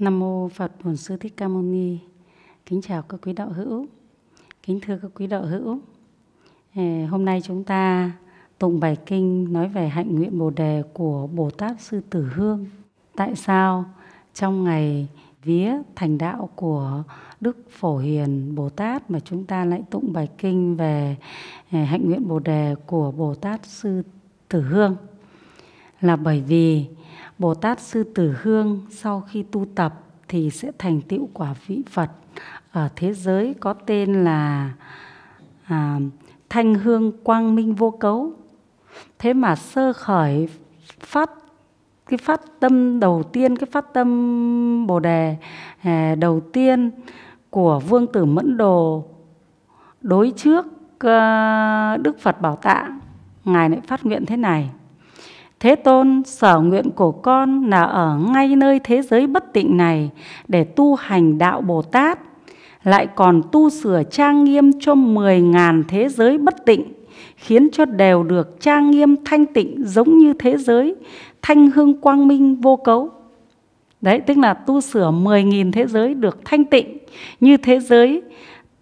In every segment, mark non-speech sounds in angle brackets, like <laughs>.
Nam mô Phật Bổn Sư Thích Ca Mâu Ni. Kính chào các quý đạo hữu. Kính thưa các quý đạo hữu. Hôm nay chúng ta tụng bài kinh nói về hạnh nguyện Bồ đề của Bồ Tát Sư Tử Hương. Tại sao trong ngày vía thành đạo của Đức Phổ Hiền Bồ Tát mà chúng ta lại tụng bài kinh về hạnh nguyện Bồ đề của Bồ Tát Sư Tử Hương? Là bởi vì Bồ Tát Sư Tử Hương sau khi tu tập thì sẽ thành tựu quả vị Phật ở thế giới có tên là à, Thanh Hương Quang Minh Vô Cấu. Thế mà sơ khởi phát cái phát tâm đầu tiên cái phát tâm bồ đề à, đầu tiên của vương tử mẫn đồ đối trước à, đức phật bảo tạng ngài lại phát nguyện thế này Thế Tôn, sở nguyện của con là ở ngay nơi thế giới bất tịnh này để tu hành đạo Bồ Tát, lại còn tu sửa trang nghiêm cho 10.000 thế giới bất tịnh, khiến cho đều được trang nghiêm thanh tịnh giống như thế giới thanh hương quang minh vô cấu. Đấy, tức là tu sửa 10.000 thế giới được thanh tịnh như thế giới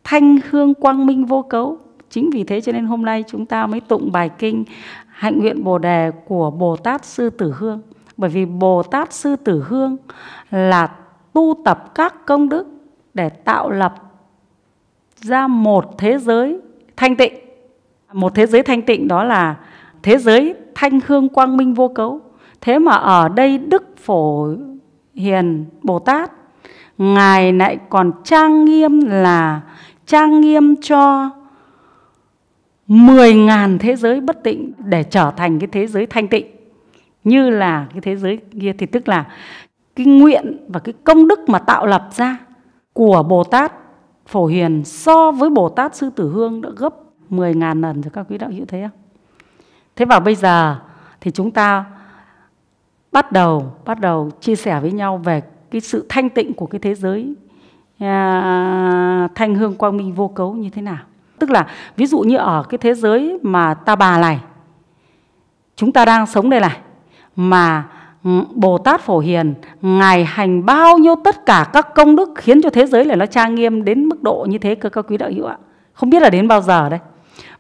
thanh hương quang minh vô cấu. Chính vì thế cho nên hôm nay chúng ta mới tụng bài kinh hạnh nguyện Bồ đề của Bồ Tát Sư Tử Hương. Bởi vì Bồ Tát Sư Tử Hương là tu tập các công đức để tạo lập ra một thế giới thanh tịnh. Một thế giới thanh tịnh đó là thế giới thanh hương quang minh vô cấu. Thế mà ở đây Đức Phổ Hiền Bồ Tát Ngài lại còn trang nghiêm là trang nghiêm cho 10.000 thế giới bất tịnh để trở thành cái thế giới thanh tịnh như là cái thế giới kia thì tức là cái nguyện và cái công đức mà tạo lập ra của Bồ Tát Phổ Hiền so với Bồ Tát Sư Tử Hương đã gấp 10.000 lần rồi các quý đạo hữu thế. không? Thế vào bây giờ thì chúng ta bắt đầu bắt đầu chia sẻ với nhau về cái sự thanh tịnh của cái thế giới à, thanh hương quang minh vô cấu như thế nào. Tức là ví dụ như ở cái thế giới mà ta bà này, chúng ta đang sống đây này, mà ừ, Bồ Tát Phổ Hiền Ngài hành bao nhiêu tất cả các công đức Khiến cho thế giới này nó trang nghiêm đến mức độ như thế cơ các quý đạo hữu ạ Không biết là đến bao giờ đây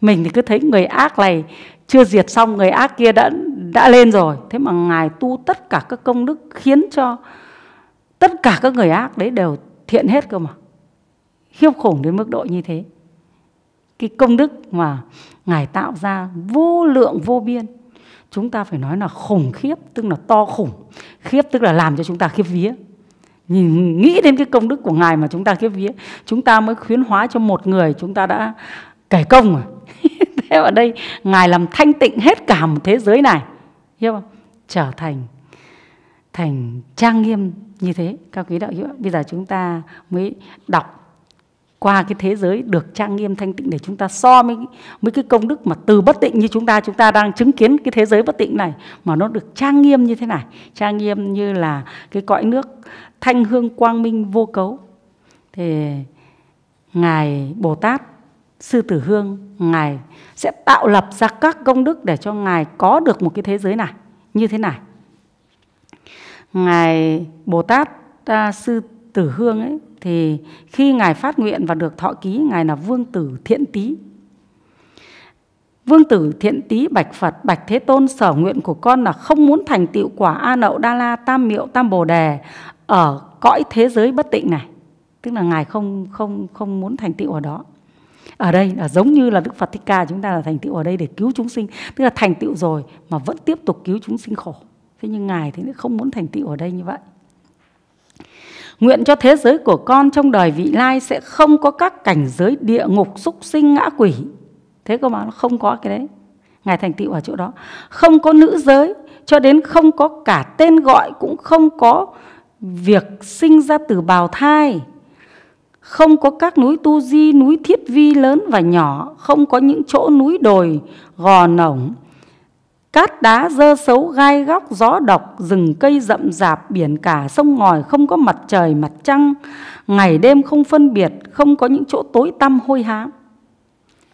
Mình thì cứ thấy người ác này chưa diệt xong Người ác kia đã, đã lên rồi Thế mà Ngài tu tất cả các công đức Khiến cho tất cả các người ác đấy đều thiện hết cơ mà Khiêm khủng đến mức độ như thế cái công đức mà ngài tạo ra vô lượng vô biên chúng ta phải nói là khủng khiếp tức là to khủng khiếp tức là làm cho chúng ta khiếp vía nhìn nghĩ đến cái công đức của ngài mà chúng ta khiếp vía chúng ta mới khuyến hóa cho một người chúng ta đã kể công rồi <laughs> thế ở đây ngài làm thanh tịnh hết cả một thế giới này hiểu không trở thành thành trang nghiêm như thế các quý đạo hữu bây giờ chúng ta mới đọc qua cái thế giới được trang nghiêm thanh tịnh để chúng ta so với với cái công đức mà từ bất tịnh như chúng ta chúng ta đang chứng kiến cái thế giới bất tịnh này mà nó được trang nghiêm như thế này trang nghiêm như là cái cõi nước thanh hương quang minh vô cấu thì ngài bồ tát sư tử hương ngài sẽ tạo lập ra các công đức để cho ngài có được một cái thế giới này như thế này ngài bồ tát à, sư tử hương ấy thì khi ngài phát nguyện và được thọ ký ngài là vương tử thiện tý Vương tử thiện tý bạch Phật, bạch Thế Tôn sở nguyện của con là không muốn thành tựu quả A Nậu Đa La Tam Miệu Tam Bồ Đề ở cõi thế giới bất tịnh này. Tức là ngài không không không muốn thành tựu ở đó. Ở đây là giống như là Đức Phật Thích Ca chúng ta là thành tựu ở đây để cứu chúng sinh, tức là thành tựu rồi mà vẫn tiếp tục cứu chúng sinh khổ. Thế nhưng ngài thì không muốn thành tựu ở đây như vậy. Nguyện cho thế giới của con trong đời vị lai sẽ không có các cảnh giới địa ngục, súc sinh, ngã quỷ. Thế cơ mà nó không có cái đấy. Ngài thành tựu ở chỗ đó. Không có nữ giới, cho đến không có cả tên gọi, cũng không có việc sinh ra từ bào thai. Không có các núi Tu Di, núi Thiết Vi lớn và nhỏ, không có những chỗ núi đồi, gò nổng, Cát đá dơ xấu gai góc gió độc Rừng cây rậm rạp biển cả sông ngòi Không có mặt trời mặt trăng Ngày đêm không phân biệt Không có những chỗ tối tăm hôi hám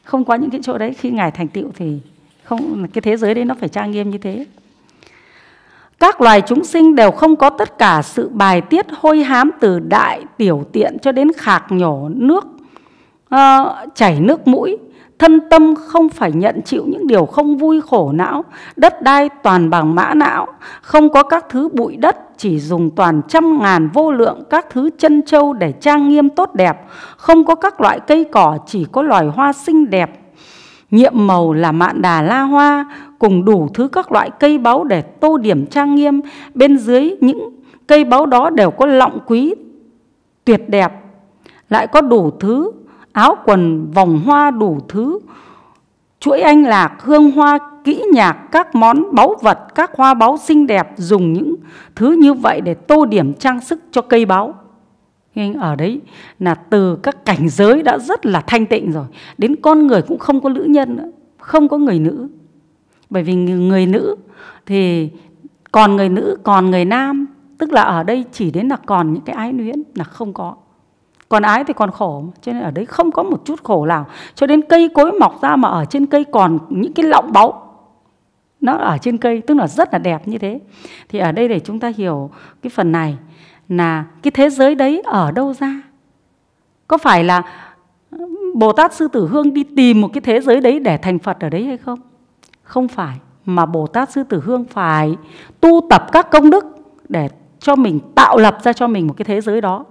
Không có những cái chỗ đấy Khi Ngài thành tựu thì không Cái thế giới đấy nó phải trang nghiêm như thế các loài chúng sinh đều không có tất cả sự bài tiết hôi hám từ đại tiểu tiện cho đến khạc nhổ nước uh, chảy nước mũi thân tâm không phải nhận chịu những điều không vui khổ não, đất đai toàn bằng mã não, không có các thứ bụi đất, chỉ dùng toàn trăm ngàn vô lượng các thứ chân châu để trang nghiêm tốt đẹp, không có các loại cây cỏ, chỉ có loài hoa xinh đẹp nhiệm màu là mạn đà la hoa cùng đủ thứ các loại cây báu để tô điểm trang nghiêm bên dưới những cây báu đó đều có lọng quý tuyệt đẹp lại có đủ thứ áo quần, vòng hoa đủ thứ, chuỗi anh lạc, hương hoa, kỹ nhạc, các món báu vật, các hoa báu xinh đẹp dùng những thứ như vậy để tô điểm trang sức cho cây báu. Nhưng ở đấy là từ các cảnh giới đã rất là thanh tịnh rồi, đến con người cũng không có nữ nhân nữa, không có người nữ. Bởi vì người nữ thì còn người nữ, còn người nam, tức là ở đây chỉ đến là còn những cái ái luyến là không có còn ái thì còn khổ cho nên ở đấy không có một chút khổ nào cho đến cây cối mọc ra mà ở trên cây còn những cái lọng báu nó ở trên cây tức là rất là đẹp như thế thì ở đây để chúng ta hiểu cái phần này là cái thế giới đấy ở đâu ra có phải là bồ tát sư tử hương đi tìm một cái thế giới đấy để thành phật ở đấy hay không không phải mà bồ tát sư tử hương phải tu tập các công đức để cho mình tạo lập ra cho mình một cái thế giới đó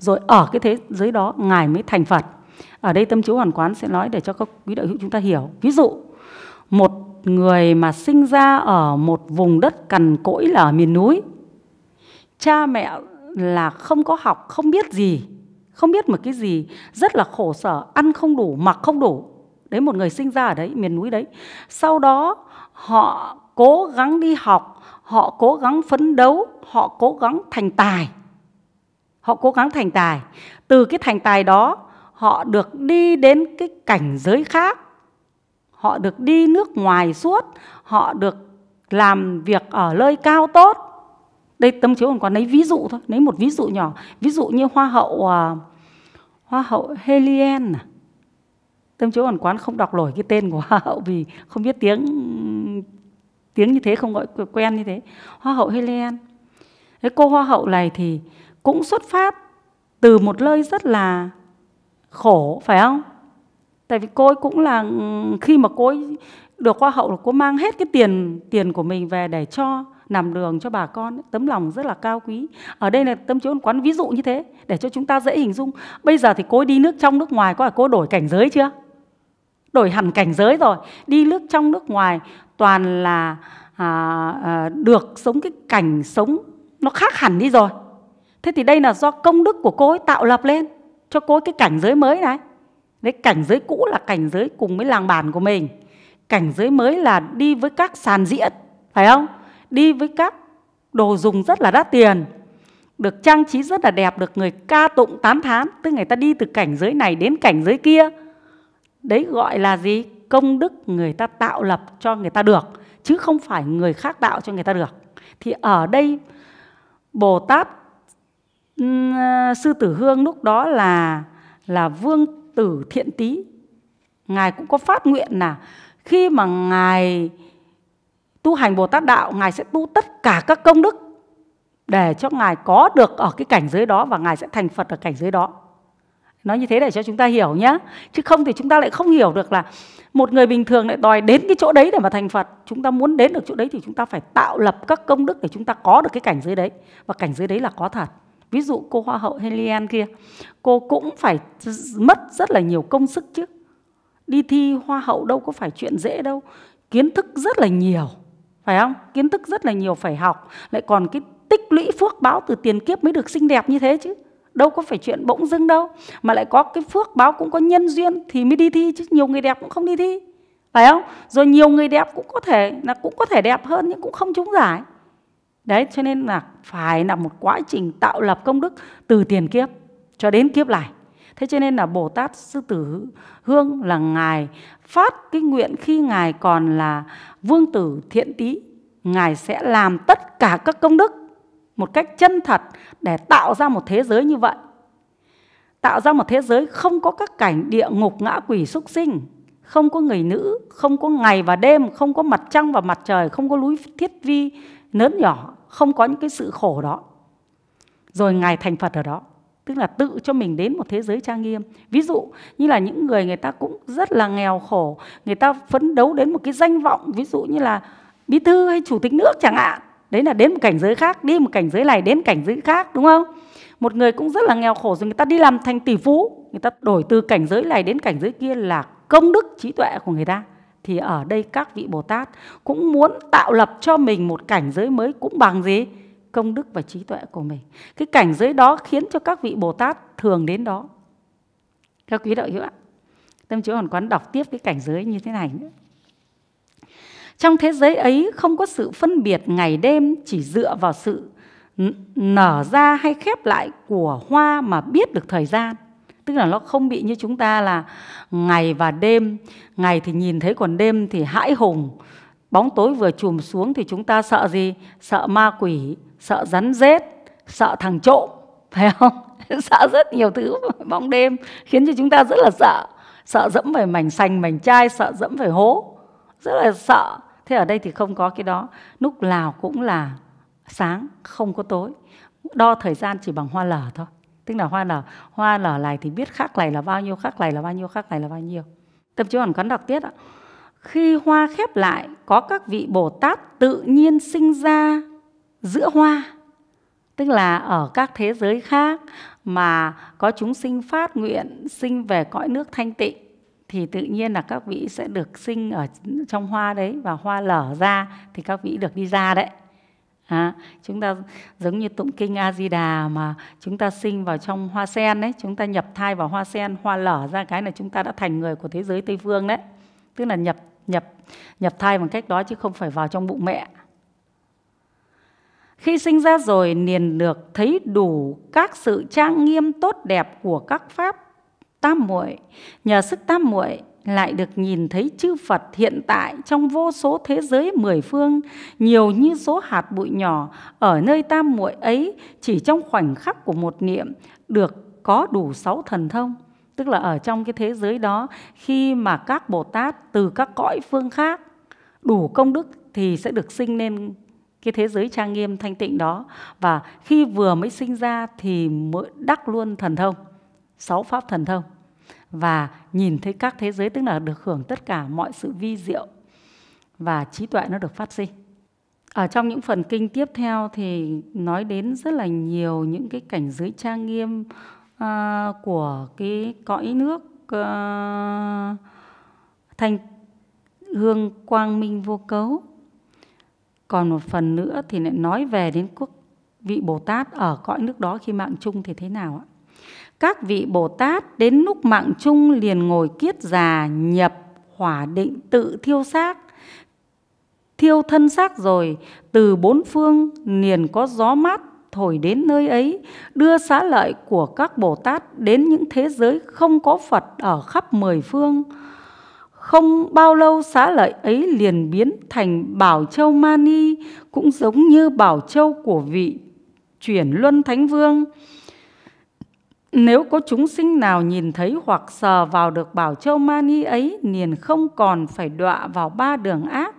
rồi ở cái thế giới đó ngài mới thành phật ở đây tâm chiếu hoàn quán sẽ nói để cho các quý đại hữu chúng ta hiểu ví dụ một người mà sinh ra ở một vùng đất cằn cỗi là ở miền núi cha mẹ là không có học không biết gì không biết một cái gì rất là khổ sở ăn không đủ mặc không đủ đấy một người sinh ra ở đấy miền núi đấy sau đó họ cố gắng đi học họ cố gắng phấn đấu họ cố gắng thành tài họ cố gắng thành tài từ cái thành tài đó họ được đi đến cái cảnh giới khác họ được đi nước ngoài suốt họ được làm việc ở nơi cao tốt đây tâm chiếu còn lấy ví dụ thôi lấy một ví dụ nhỏ ví dụ như hoa hậu à, hoa hậu Helien à. tâm chiếu còn quán không đọc nổi cái tên của hoa hậu vì không biết tiếng tiếng như thế không gọi quen như thế hoa hậu Helen cái cô hoa hậu này thì cũng xuất phát từ một nơi rất là khổ phải không tại vì cô ấy cũng là ừ, khi mà cô ấy được hoa hậu là cô mang hết cái tiền tiền của mình về để cho làm đường cho bà con tấm lòng rất là cao quý ở đây là tâm trí quán ví dụ như thế để cho chúng ta dễ hình dung bây giờ thì cô ấy đi nước trong nước ngoài có phải cô đổi cảnh giới chưa đổi hẳn cảnh giới rồi đi nước trong nước ngoài toàn là à, à, được sống cái cảnh sống nó khác hẳn đi rồi Thế thì đây là do công đức của cô ấy tạo lập lên cho cô ấy cái cảnh giới mới này. Đấy, cảnh giới cũ là cảnh giới cùng với làng bản của mình. Cảnh giới mới là đi với các sàn diễn, phải không? Đi với các đồ dùng rất là đắt tiền, được trang trí rất là đẹp, được người ca tụng tán thán, tức người ta đi từ cảnh giới này đến cảnh giới kia. Đấy gọi là gì? Công đức người ta tạo lập cho người ta được, chứ không phải người khác tạo cho người ta được. Thì ở đây Bồ Tát À, sư tử hương lúc đó là là vương tử thiện tý ngài cũng có phát nguyện là khi mà ngài tu hành bồ tát đạo ngài sẽ tu tất cả các công đức để cho ngài có được ở cái cảnh giới đó và ngài sẽ thành phật ở cảnh giới đó nói như thế để cho chúng ta hiểu nhé chứ không thì chúng ta lại không hiểu được là một người bình thường lại đòi đến cái chỗ đấy để mà thành phật chúng ta muốn đến được chỗ đấy thì chúng ta phải tạo lập các công đức để chúng ta có được cái cảnh giới đấy và cảnh giới đấy là có thật ví dụ cô hoa hậu Helian kia cô cũng phải mất rất là nhiều công sức chứ đi thi hoa hậu đâu có phải chuyện dễ đâu kiến thức rất là nhiều phải không kiến thức rất là nhiều phải học lại còn cái tích lũy phước báo từ tiền kiếp mới được xinh đẹp như thế chứ đâu có phải chuyện bỗng dưng đâu mà lại có cái phước báo cũng có nhân duyên thì mới đi thi chứ nhiều người đẹp cũng không đi thi phải không rồi nhiều người đẹp cũng có thể là cũng có thể đẹp hơn nhưng cũng không trúng giải đấy cho nên là phải là một quá trình tạo lập công đức từ tiền kiếp cho đến kiếp này thế cho nên là bồ tát sư tử hương là ngài phát cái nguyện khi ngài còn là vương tử thiện tý ngài sẽ làm tất cả các công đức một cách chân thật để tạo ra một thế giới như vậy tạo ra một thế giới không có các cảnh địa ngục ngã quỷ súc sinh không có người nữ không có ngày và đêm không có mặt trăng và mặt trời không có núi thiết vi lớn nhỏ không có những cái sự khổ đó rồi ngài thành phật ở đó tức là tự cho mình đến một thế giới trang nghiêm ví dụ như là những người người ta cũng rất là nghèo khổ người ta phấn đấu đến một cái danh vọng ví dụ như là bí thư hay chủ tịch nước chẳng hạn đấy là đến một cảnh giới khác đi một cảnh giới này đến cảnh giới khác đúng không một người cũng rất là nghèo khổ rồi người ta đi làm thành tỷ phú người ta đổi từ cảnh giới này đến cảnh giới kia là công đức trí tuệ của người ta thì ở đây các vị Bồ Tát cũng muốn tạo lập cho mình một cảnh giới mới cũng bằng gì? Công đức và trí tuệ của mình. Cái cảnh giới đó khiến cho các vị Bồ Tát thường đến đó. Theo quý đạo hữu ạ, Tâm Chúa Hoàn Quán đọc tiếp cái cảnh giới như thế này nữa. Trong thế giới ấy không có sự phân biệt ngày đêm chỉ dựa vào sự nở ra hay khép lại của hoa mà biết được thời gian tức là nó không bị như chúng ta là ngày và đêm ngày thì nhìn thấy còn đêm thì hãi hùng bóng tối vừa chùm xuống thì chúng ta sợ gì sợ ma quỷ sợ rắn rết sợ thằng trộm phải không <laughs> sợ rất nhiều thứ <laughs> bóng đêm khiến cho chúng ta rất là sợ sợ dẫm phải mảnh sành mảnh chai sợ dẫm phải hố rất là sợ thế ở đây thì không có cái đó lúc nào cũng là sáng không có tối đo thời gian chỉ bằng hoa lở thôi tức là hoa nở hoa nở này thì biết khắc này là bao nhiêu khắc này là bao nhiêu khắc này là bao nhiêu Tập chú còn cắn đọc tiết ạ khi hoa khép lại có các vị bồ tát tự nhiên sinh ra giữa hoa tức là ở các thế giới khác mà có chúng sinh phát nguyện sinh về cõi nước thanh tịnh thì tự nhiên là các vị sẽ được sinh ở trong hoa đấy và hoa lở ra thì các vị được đi ra đấy À, chúng ta giống như tụng kinh A Di Đà mà chúng ta sinh vào trong hoa sen đấy, chúng ta nhập thai vào hoa sen, hoa lở ra cái là chúng ta đã thành người của thế giới Tây phương đấy. Tức là nhập nhập nhập thai bằng cách đó chứ không phải vào trong bụng mẹ. Khi sinh ra rồi liền được thấy đủ các sự trang nghiêm tốt đẹp của các pháp tam muội, nhờ sức tam muội lại được nhìn thấy chư Phật hiện tại trong vô số thế giới mười phương, nhiều như số hạt bụi nhỏ ở nơi tam muội ấy chỉ trong khoảnh khắc của một niệm được có đủ sáu thần thông. Tức là ở trong cái thế giới đó khi mà các Bồ Tát từ các cõi phương khác đủ công đức thì sẽ được sinh lên cái thế giới trang nghiêm thanh tịnh đó và khi vừa mới sinh ra thì mới đắc luôn thần thông sáu pháp thần thông và nhìn thấy các thế giới tức là được hưởng tất cả mọi sự vi diệu và trí tuệ nó được phát sinh ở trong những phần kinh tiếp theo thì nói đến rất là nhiều những cái cảnh giới trang nghiêm uh, của cái cõi nước uh, thanh hương quang minh vô cấu còn một phần nữa thì lại nói về đến quốc vị bồ tát ở cõi nước đó khi mạng chung thì thế nào ạ các vị Bồ Tát đến lúc mạng chung liền ngồi kiết già nhập hỏa định tự thiêu xác. Thiêu thân xác rồi, từ bốn phương liền có gió mát thổi đến nơi ấy, đưa xá lợi của các Bồ Tát đến những thế giới không có Phật ở khắp mười phương. Không bao lâu xá lợi ấy liền biến thành Bảo Châu Mani, cũng giống như Bảo Châu của vị chuyển Luân Thánh Vương. Nếu có chúng sinh nào nhìn thấy hoặc sờ vào được bảo châu mani ấy, liền không còn phải đọa vào ba đường ác.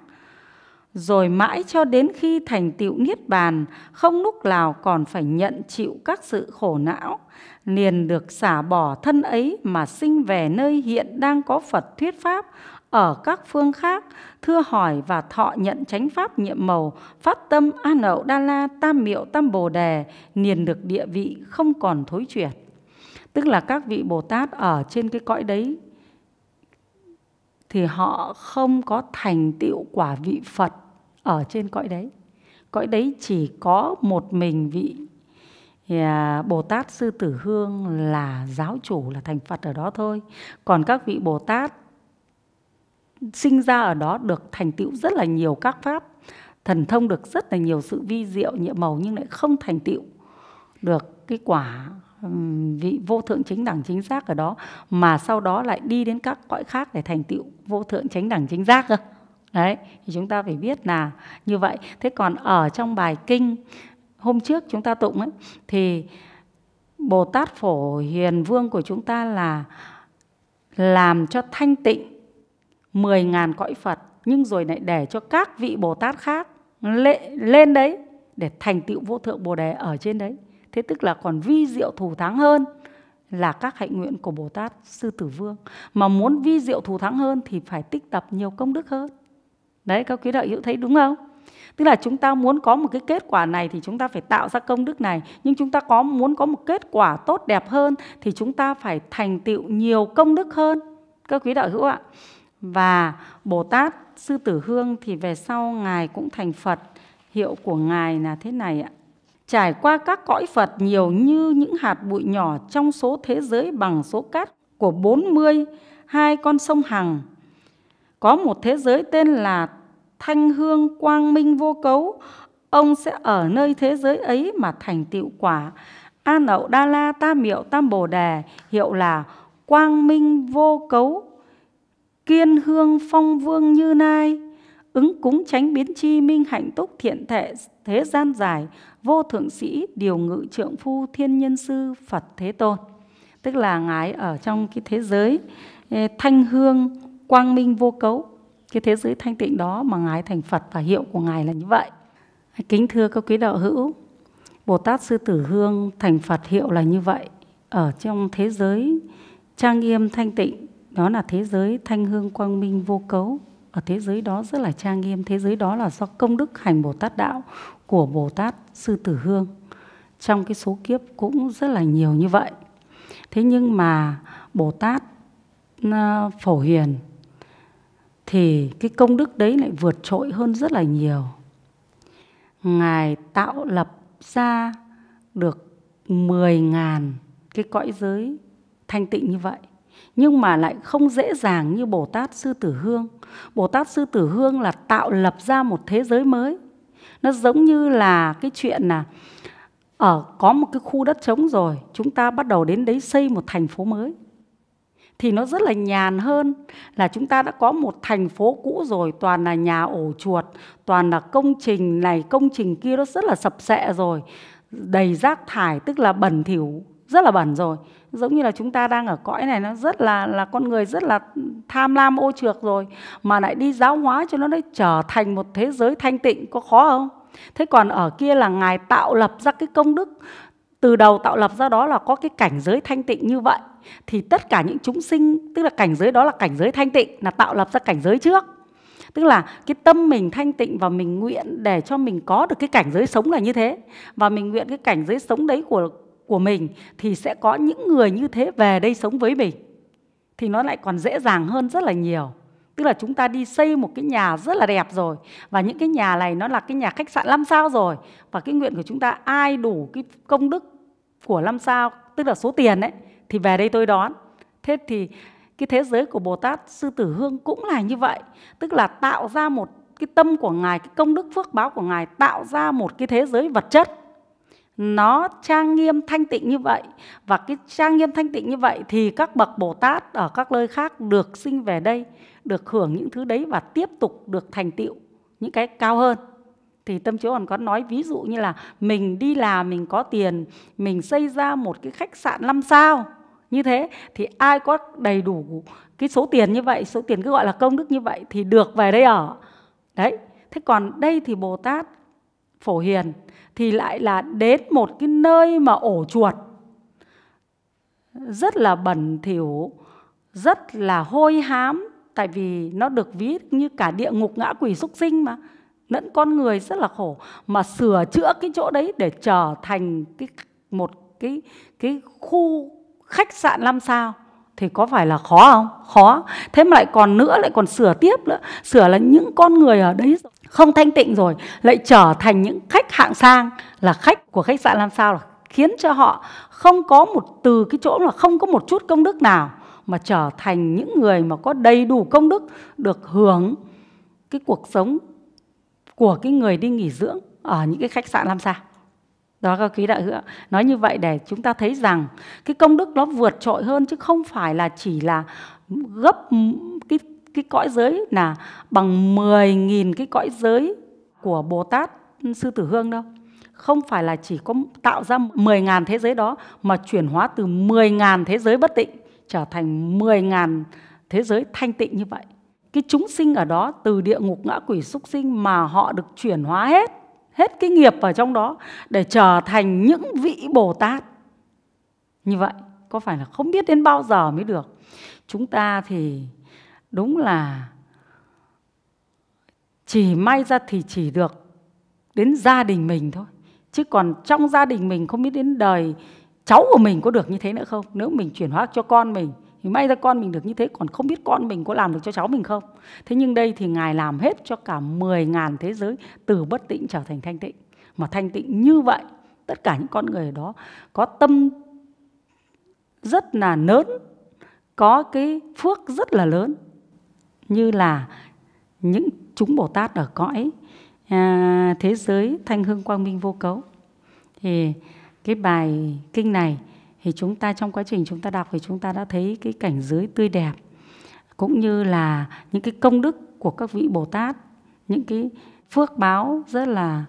Rồi mãi cho đến khi thành tựu Niết Bàn, không lúc nào còn phải nhận chịu các sự khổ não, liền được xả bỏ thân ấy mà sinh về nơi hiện đang có Phật thuyết Pháp, ở các phương khác thưa hỏi và thọ nhận chánh pháp nhiệm màu phát tâm a nậu đa la tam miệu tam bồ đề liền được địa vị không còn thối chuyển Tức là các vị Bồ Tát ở trên cái cõi đấy thì họ không có thành tựu quả vị Phật ở trên cõi đấy. Cõi đấy chỉ có một mình vị à, Bồ Tát Sư Tử Hương là giáo chủ là thành Phật ở đó thôi. Còn các vị Bồ Tát sinh ra ở đó được thành tựu rất là nhiều các pháp, thần thông được rất là nhiều sự vi diệu nhiệm màu nhưng lại không thành tựu được cái quả vị vô thượng chính đẳng chính giác ở đó mà sau đó lại đi đến các cõi khác để thành tựu vô thượng chính đẳng chính giác cơ đấy thì chúng ta phải biết là như vậy thế còn ở trong bài kinh hôm trước chúng ta tụng ấy thì bồ tát phổ hiền vương của chúng ta là làm cho thanh tịnh 10.000 cõi Phật nhưng rồi lại để cho các vị Bồ Tát khác lên đấy để thành tựu vô thượng Bồ đề ở trên đấy thế tức là còn vi diệu thù thắng hơn là các hạnh nguyện của Bồ Tát Sư Tử Vương mà muốn vi diệu thù thắng hơn thì phải tích tập nhiều công đức hơn đấy các quý đạo hữu thấy đúng không tức là chúng ta muốn có một cái kết quả này thì chúng ta phải tạo ra công đức này nhưng chúng ta có muốn có một kết quả tốt đẹp hơn thì chúng ta phải thành tựu nhiều công đức hơn các quý đạo hữu ạ và Bồ Tát Sư Tử Hương thì về sau ngài cũng thành Phật hiệu của ngài là thế này ạ trải qua các cõi Phật nhiều như những hạt bụi nhỏ trong số thế giới bằng số cát của 40 hai con sông Hằng. Có một thế giới tên là Thanh Hương Quang Minh Vô Cấu, ông sẽ ở nơi thế giới ấy mà thành tựu quả. An ậu Đa La Tam Miệu Tam Bồ Đề hiệu là Quang Minh Vô Cấu, Kiên Hương Phong Vương Như Nai, ứng cúng tránh biến chi minh hạnh túc thiện thệ thế gian dài vô thượng sĩ điều ngự trượng phu thiên nhân sư phật thế tôn tức là ngài ở trong cái thế giới thanh hương quang minh vô cấu cái thế giới thanh tịnh đó mà ngài thành phật và hiệu của ngài là như vậy kính thưa các quý đạo hữu bồ tát sư tử hương thành phật hiệu là như vậy ở trong thế giới trang nghiêm thanh tịnh đó là thế giới thanh hương quang minh vô cấu ở thế giới đó rất là trang nghiêm thế giới đó là do công đức hành bồ tát đạo của bồ tát sư tử hương trong cái số kiếp cũng rất là nhiều như vậy thế nhưng mà bồ tát à, phổ hiền thì cái công đức đấy lại vượt trội hơn rất là nhiều ngài tạo lập ra được 10.000 cái cõi giới thanh tịnh như vậy nhưng mà lại không dễ dàng như Bồ Tát Sư Tử Hương. Bồ Tát Sư Tử Hương là tạo lập ra một thế giới mới. Nó giống như là cái chuyện là ở ờ, có một cái khu đất trống rồi, chúng ta bắt đầu đến đấy xây một thành phố mới. Thì nó rất là nhàn hơn là chúng ta đã có một thành phố cũ rồi, toàn là nhà ổ chuột, toàn là công trình này, công trình kia nó rất là sập sệ rồi, đầy rác thải tức là bẩn thỉu, rất là bẩn rồi giống như là chúng ta đang ở cõi này nó rất là là con người rất là tham lam ô trược rồi mà lại đi giáo hóa cho nó đấy trở thành một thế giới thanh tịnh có khó không thế còn ở kia là ngài tạo lập ra cái công đức từ đầu tạo lập ra đó là có cái cảnh giới thanh tịnh như vậy thì tất cả những chúng sinh tức là cảnh giới đó là cảnh giới thanh tịnh là tạo lập ra cảnh giới trước tức là cái tâm mình thanh tịnh và mình nguyện để cho mình có được cái cảnh giới sống là như thế và mình nguyện cái cảnh giới sống đấy của của mình thì sẽ có những người như thế về đây sống với mình thì nó lại còn dễ dàng hơn rất là nhiều tức là chúng ta đi xây một cái nhà rất là đẹp rồi và những cái nhà này nó là cái nhà khách sạn 5 sao rồi và cái nguyện của chúng ta ai đủ cái công đức của 5 sao tức là số tiền ấy thì về đây tôi đón thế thì cái thế giới của Bồ Tát Sư Tử Hương cũng là như vậy tức là tạo ra một cái tâm của ngài cái công đức phước báo của ngài tạo ra một cái thế giới vật chất nó trang nghiêm thanh tịnh như vậy và cái trang nghiêm thanh tịnh như vậy thì các bậc Bồ Tát ở các nơi khác được sinh về đây được hưởng những thứ đấy và tiếp tục được thành tựu những cái cao hơn thì tâm chiếu còn có nói ví dụ như là mình đi làm mình có tiền mình xây ra một cái khách sạn năm sao như thế thì ai có đầy đủ cái số tiền như vậy số tiền cứ gọi là công đức như vậy thì được về đây ở đấy thế còn đây thì bồ tát phổ hiền thì lại là đến một cái nơi mà ổ chuột rất là bẩn thỉu rất là hôi hám tại vì nó được ví như cả địa ngục ngã quỷ súc sinh mà lẫn con người rất là khổ mà sửa chữa cái chỗ đấy để trở thành cái một cái cái khu khách sạn năm sao thì có phải là khó không khó thế mà lại còn nữa lại còn sửa tiếp nữa sửa là những con người ở đấy không thanh tịnh rồi lại trở thành những khách hạng sang là khách của khách sạn làm sao là khiến cho họ không có một từ cái chỗ là không có một chút công đức nào mà trở thành những người mà có đầy đủ công đức được hưởng cái cuộc sống của cái người đi nghỉ dưỡng ở những cái khách sạn làm sao đó các quý đại hữu nói như vậy để chúng ta thấy rằng cái công đức nó vượt trội hơn chứ không phải là chỉ là gấp cái cõi giới là bằng 10.000 cái cõi giới của Bồ Tát Sư Tử Hương đâu. Không phải là chỉ có tạo ra 10.000 thế giới đó mà chuyển hóa từ 10.000 thế giới bất tịnh trở thành 10.000 thế giới thanh tịnh như vậy. Cái chúng sinh ở đó từ địa ngục ngã quỷ súc sinh mà họ được chuyển hóa hết, hết cái nghiệp ở trong đó để trở thành những vị Bồ Tát. Như vậy có phải là không biết đến bao giờ mới được. Chúng ta thì đúng là chỉ may ra thì chỉ được đến gia đình mình thôi chứ còn trong gia đình mình không biết đến đời cháu của mình có được như thế nữa không nếu mình chuyển hóa cho con mình thì may ra con mình được như thế còn không biết con mình có làm được cho cháu mình không thế nhưng đây thì ngài làm hết cho cả 10.000 thế giới từ bất tịnh trở thành thanh tịnh mà thanh tịnh như vậy tất cả những con người đó có tâm rất là lớn có cái phước rất là lớn như là những chúng Bồ Tát ở cõi à, thế giới thanh hương quang minh vô cấu. Thì cái bài kinh này thì chúng ta trong quá trình chúng ta đọc thì chúng ta đã thấy cái cảnh giới tươi đẹp cũng như là những cái công đức của các vị Bồ Tát, những cái phước báo rất là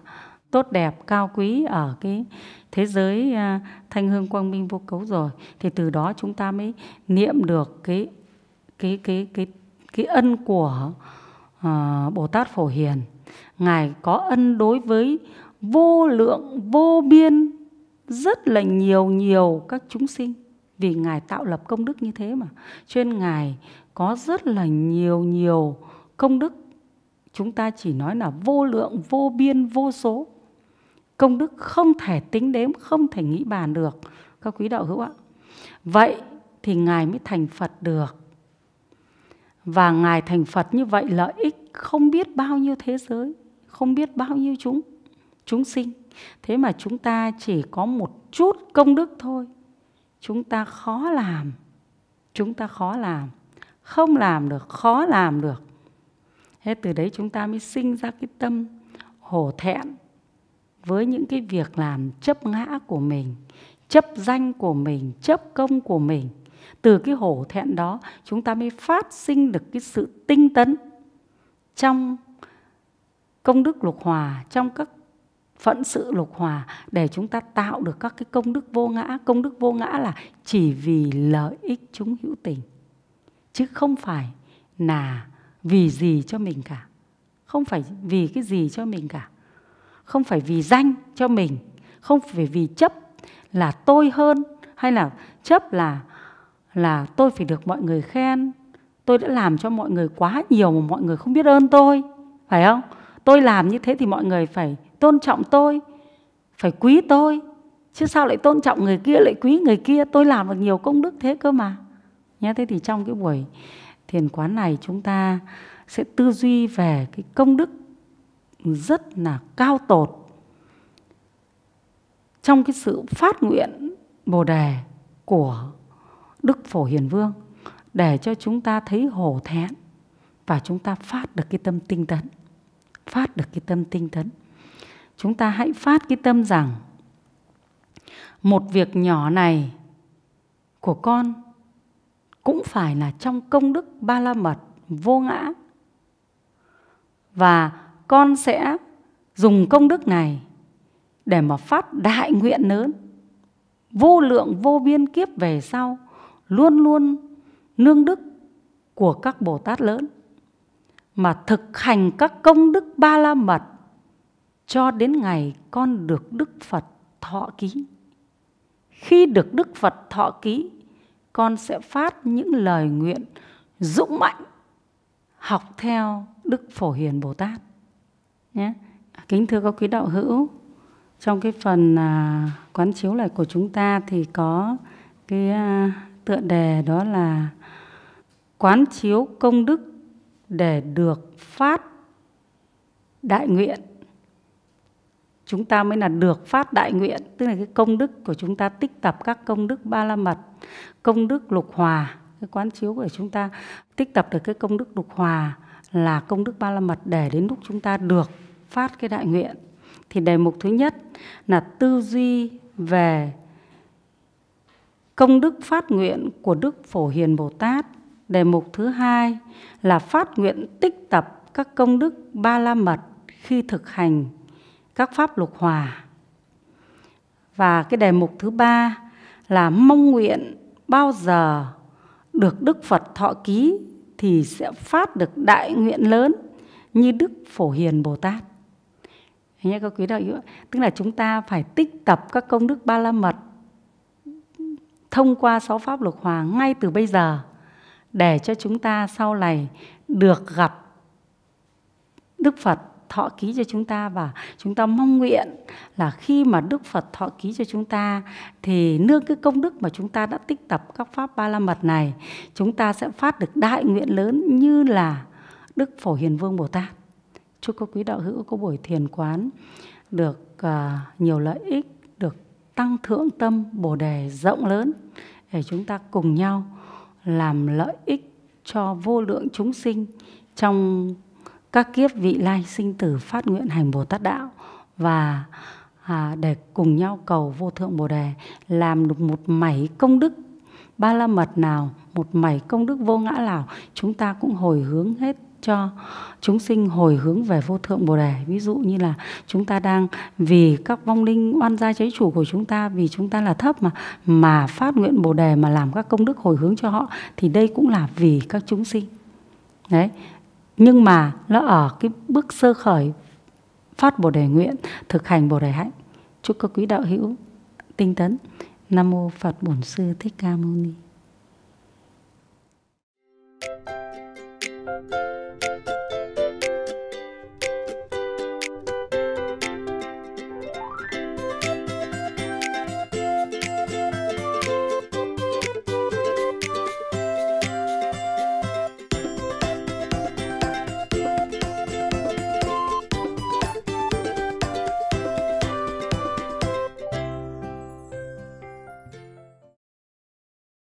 tốt đẹp cao quý ở cái thế giới à, thanh hương quang minh vô cấu rồi thì từ đó chúng ta mới niệm được cái cái cái cái cái ân của à, Bồ Tát Phổ Hiền. Ngài có ân đối với vô lượng, vô biên, rất là nhiều nhiều các chúng sinh. Vì Ngài tạo lập công đức như thế mà. Cho nên Ngài có rất là nhiều nhiều công đức. Chúng ta chỉ nói là vô lượng, vô biên, vô số. Công đức không thể tính đếm, không thể nghĩ bàn được. Các quý đạo hữu ạ. Vậy thì Ngài mới thành Phật được và ngài thành phật như vậy lợi ích không biết bao nhiêu thế giới không biết bao nhiêu chúng chúng sinh thế mà chúng ta chỉ có một chút công đức thôi chúng ta khó làm chúng ta khó làm không làm được khó làm được thế từ đấy chúng ta mới sinh ra cái tâm hổ thẹn với những cái việc làm chấp ngã của mình chấp danh của mình chấp công của mình từ cái hổ thẹn đó chúng ta mới phát sinh được cái sự tinh tấn trong công đức lục hòa trong các phận sự lục hòa để chúng ta tạo được các cái công đức vô ngã công đức vô ngã là chỉ vì lợi ích chúng hữu tình chứ không phải là vì gì cho mình cả không phải vì cái gì cho mình cả không phải vì danh cho mình không phải vì chấp là tôi hơn hay là chấp là là tôi phải được mọi người khen tôi đã làm cho mọi người quá nhiều mà mọi người không biết ơn tôi phải không tôi làm như thế thì mọi người phải tôn trọng tôi phải quý tôi chứ sao lại tôn trọng người kia lại quý người kia tôi làm được nhiều công đức thế cơ mà nhé thế thì trong cái buổi thiền quán này chúng ta sẽ tư duy về cái công đức rất là cao tột trong cái sự phát nguyện bồ đề của Đức Phổ Hiền Vương để cho chúng ta thấy hổ thẹn và chúng ta phát được cái tâm tinh tấn. Phát được cái tâm tinh tấn. Chúng ta hãy phát cái tâm rằng một việc nhỏ này của con cũng phải là trong công đức ba la mật vô ngã và con sẽ dùng công đức này để mà phát đại nguyện lớn vô lượng vô biên kiếp về sau luôn luôn nương đức của các Bồ Tát lớn mà thực hành các công đức ba la mật cho đến ngày con được Đức Phật thọ ký. Khi được Đức Phật thọ ký, con sẽ phát những lời nguyện dũng mạnh học theo Đức Phổ Hiền Bồ Tát. Nhé. Kính thưa các quý đạo hữu, trong cái phần à, quán chiếu lại của chúng ta thì có cái à, tựa đề đó là quán chiếu công đức để được phát đại nguyện chúng ta mới là được phát đại nguyện tức là cái công đức của chúng ta tích tập các công đức ba la mật công đức lục hòa cái quán chiếu của chúng ta tích tập được cái công đức lục hòa là công đức ba la mật để đến lúc chúng ta được phát cái đại nguyện thì đề mục thứ nhất là tư duy về Công đức phát nguyện của Đức Phổ Hiền Bồ Tát Đề mục thứ hai là phát nguyện tích tập các công đức ba la mật khi thực hành các pháp lục hòa. Và cái đề mục thứ ba là mong nguyện bao giờ được Đức Phật thọ ký thì sẽ phát được đại nguyện lớn như Đức Phổ Hiền Bồ Tát. Nhé các quý đạo hữu, tức là chúng ta phải tích tập các công đức ba la mật thông qua sáu pháp lục hòa ngay từ bây giờ để cho chúng ta sau này được gặp Đức Phật thọ ký cho chúng ta và chúng ta mong nguyện là khi mà Đức Phật thọ ký cho chúng ta thì nương cái công đức mà chúng ta đã tích tập các pháp ba la mật này chúng ta sẽ phát được đại nguyện lớn như là Đức Phổ Hiền Vương Bồ Tát. Chúc các quý đạo hữu có buổi thiền quán được à, nhiều lợi ích tăng thượng tâm bồ đề rộng lớn để chúng ta cùng nhau làm lợi ích cho vô lượng chúng sinh trong các kiếp vị lai sinh tử phát nguyện hành bồ tát đạo và à, để cùng nhau cầu vô thượng bồ đề làm được một mảy công đức ba la mật nào một mảy công đức vô ngã nào chúng ta cũng hồi hướng hết cho chúng sinh hồi hướng về vô thượng bồ đề ví dụ như là chúng ta đang vì các vong linh oan gia cháy chủ của chúng ta vì chúng ta là thấp mà mà phát nguyện bồ đề mà làm các công đức hồi hướng cho họ thì đây cũng là vì các chúng sinh đấy nhưng mà nó ở cái bước sơ khởi phát bồ đề nguyện thực hành bồ đề hạnh chúc các quý đạo hữu tinh tấn nam mô phật bổn sư thích ca mâu ni thank you Thank you.